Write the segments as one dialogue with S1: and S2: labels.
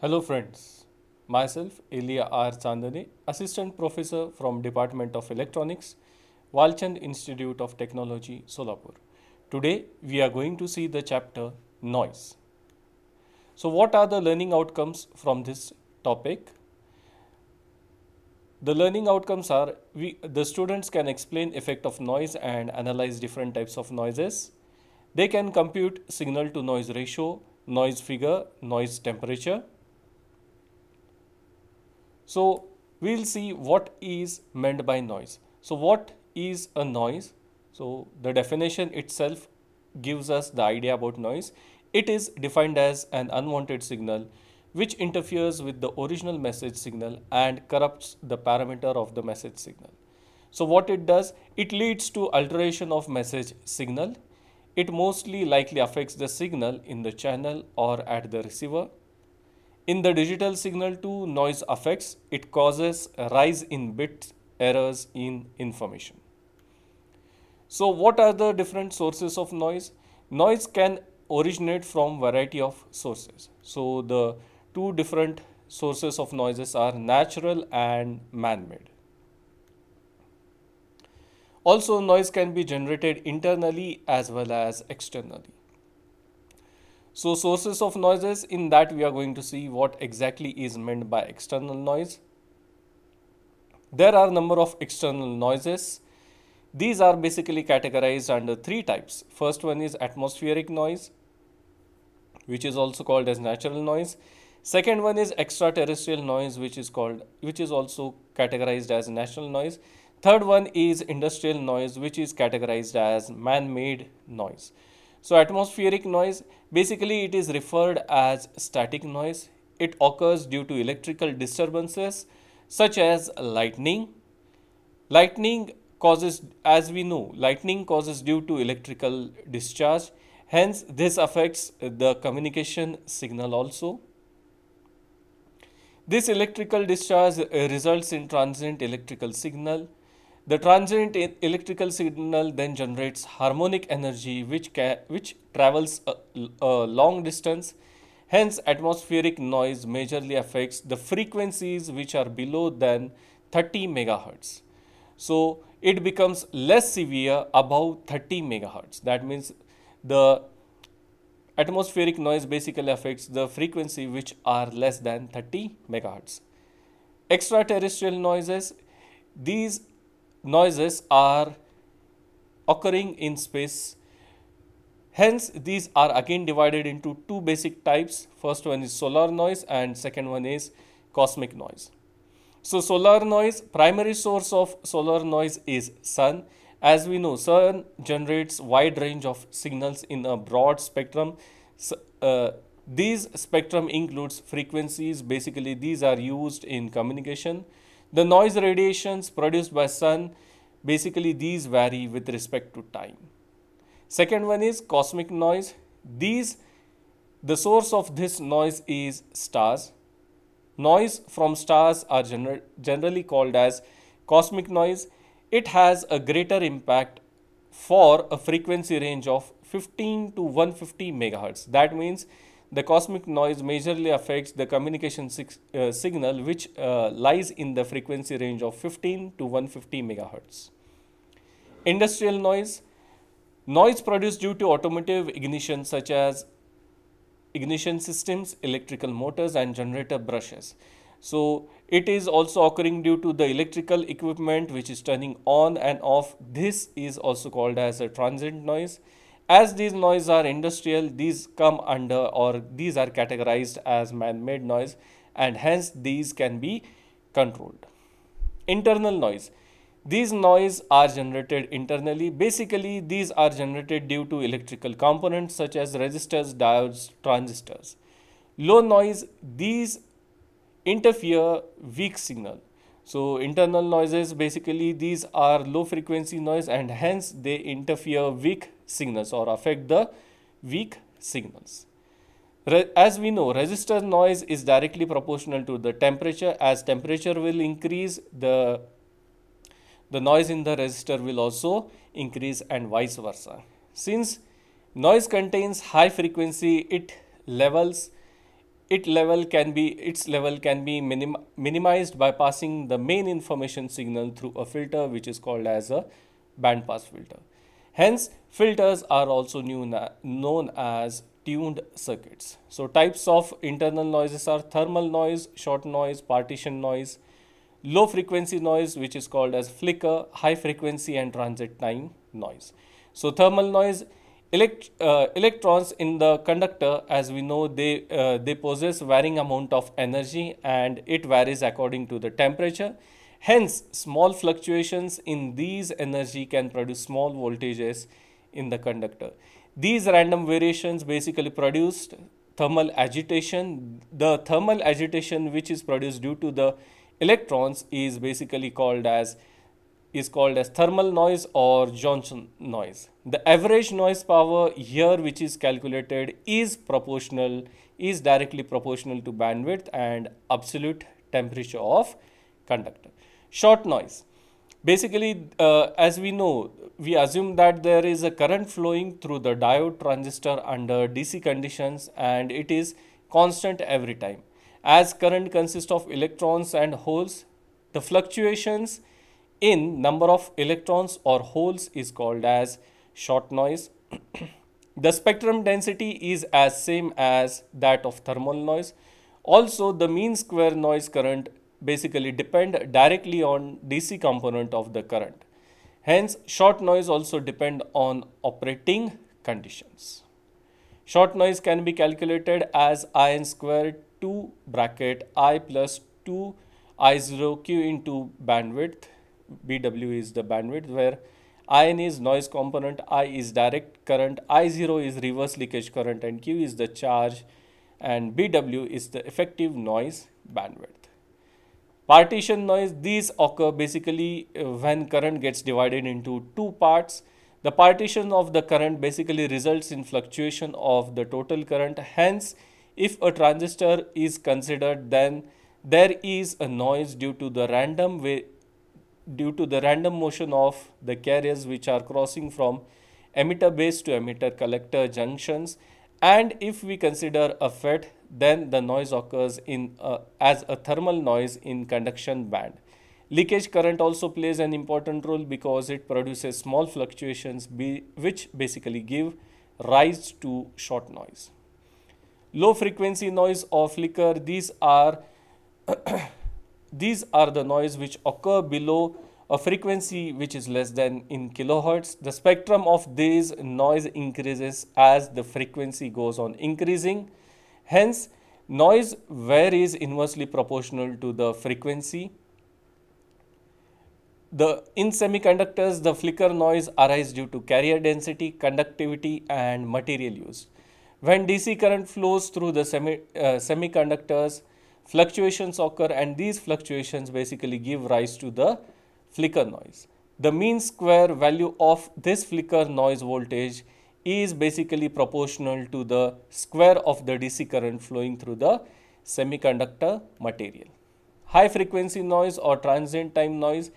S1: Hello friends, myself Elia R. Chandani, Assistant Professor from Department of Electronics, Walchand Institute of Technology, Solapur. Today we are going to see the chapter Noise. So what are the learning outcomes from this topic? The learning outcomes are we, the students can explain effect of noise and analyze different types of noises. They can compute signal to noise ratio, noise figure, noise temperature so we will see what is meant by noise. So what is a noise? So the definition itself gives us the idea about noise. It is defined as an unwanted signal which interferes with the original message signal and corrupts the parameter of the message signal. So what it does, it leads to alteration of message signal. It mostly likely affects the signal in the channel or at the receiver in the digital signal to noise effects, it causes rise in bit errors in information. So what are the different sources of noise? Noise can originate from variety of sources. So the two different sources of noises are natural and man-made. Also noise can be generated internally as well as externally. So sources of noises, in that we are going to see what exactly is meant by external noise. There are number of external noises. These are basically categorized under three types. First one is atmospheric noise, which is also called as natural noise. Second one is extraterrestrial noise, which is called, which is also categorized as natural noise. Third one is industrial noise, which is categorized as man-made noise. So atmospheric noise, basically it is referred as static noise. It occurs due to electrical disturbances such as lightning. Lightning causes, as we know, lightning causes due to electrical discharge. Hence, this affects the communication signal also. This electrical discharge results in transient electrical signal the transient electrical signal then generates harmonic energy which, which travels a, a long distance. Hence, atmospheric noise majorly affects the frequencies which are below than 30 megahertz. So, it becomes less severe above 30 megahertz. That means the atmospheric noise basically affects the frequency which are less than 30 megahertz. Extraterrestrial noises, these noises are occurring in space. Hence, these are again divided into two basic types. First one is solar noise and second one is cosmic noise. So, solar noise, primary source of solar noise is sun. As we know, sun generates wide range of signals in a broad spectrum. So, uh, these spectrum includes frequencies. Basically, these are used in communication. The noise radiations produced by sun, basically these vary with respect to time. Second one is cosmic noise. These, the source of this noise is stars. Noise from stars are gener generally called as cosmic noise. It has a greater impact for a frequency range of 15 to 150 megahertz. That means the cosmic noise majorly affects the communication uh, signal which uh, lies in the frequency range of 15 to 150 megahertz. Industrial noise, noise produced due to automotive ignition such as ignition systems, electrical motors and generator brushes. So it is also occurring due to the electrical equipment which is turning on and off. This is also called as a transient noise as these noise are industrial these come under or these are categorized as man-made noise and hence these can be controlled internal noise these noise are generated internally basically these are generated due to electrical components such as resistors diodes transistors low noise these interfere weak signal so internal noises basically these are low frequency noise and hence they interfere weak signals or affect the weak signals. as we know, resistor noise is directly proportional to the temperature. As temperature will increase, the, the noise in the resistor will also increase and vice versa. Since noise contains high frequency, it levels it level can be its level can be minim minimized by passing the main information signal through a filter which is called as a bandpass filter Hence, filters are also known as tuned circuits. So types of internal noises are thermal noise, short noise, partition noise, low frequency noise which is called as flicker, high frequency and transit time noise. So thermal noise elect, uh, electrons in the conductor as we know they uh, they possess varying amount of energy and it varies according to the temperature Hence, small fluctuations in these energy can produce small voltages in the conductor. These random variations basically produced thermal agitation. The thermal agitation which is produced due to the electrons is basically called as is called as thermal noise or Johnson noise. The average noise power here which is calculated is proportional is directly proportional to bandwidth and absolute temperature of conductor. Short noise. Basically, uh, as we know, we assume that there is a current flowing through the diode transistor under DC conditions and it is constant every time. As current consists of electrons and holes, the fluctuations in number of electrons or holes is called as short noise. the spectrum density is as same as that of thermal noise. Also, the mean square noise current basically depend directly on DC component of the current. Hence, short noise also depend on operating conditions. Short noise can be calculated as in square 2 bracket I plus 2 I0 Q into bandwidth. BW is the bandwidth where IN is noise component, I is direct current, I0 is reverse leakage current and Q is the charge and BW is the effective noise bandwidth. Partition noise, these occur basically uh, when current gets divided into two parts. The partition of the current basically results in fluctuation of the total current. Hence, if a transistor is considered, then there is a noise due to the random way due to the random motion of the carriers which are crossing from emitter base to emitter collector junctions and if we consider a FET then the noise occurs in as a thermal noise in conduction band. Leakage current also plays an important role because it produces small fluctuations be, which basically give rise to short noise. Low frequency noise or flicker, these are, these are the noise which occur below a frequency which is less than in kilohertz. The spectrum of these noise increases as the frequency goes on increasing Hence, noise varies inversely proportional to the frequency. The in semiconductors, the flicker noise arises due to carrier density, conductivity and material use. When DC current flows through the semi, uh, semiconductors, fluctuations occur and these fluctuations basically give rise to the flicker noise. The mean square value of this flicker noise voltage is basically proportional to the square of the DC current flowing through the semiconductor material. High frequency noise or transient time noise,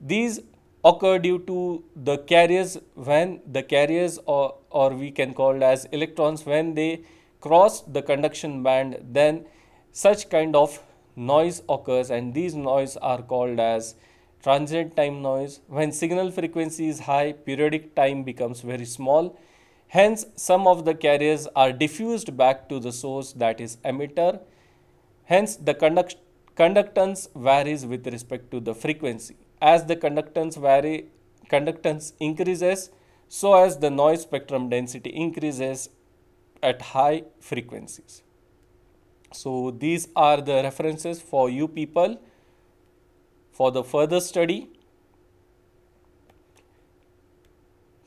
S1: these occur due to the carriers when the carriers or, or we can call as electrons when they cross the conduction band then such kind of noise occurs and these noise are called as transient time noise. When signal frequency is high, periodic time becomes very small Hence, some of the carriers are diffused back to the source that is emitter. Hence, the conduct conductance varies with respect to the frequency. As the conductance vary, conductance increases, so as the noise spectrum density increases at high frequencies. So, these are the references for you people for the further study.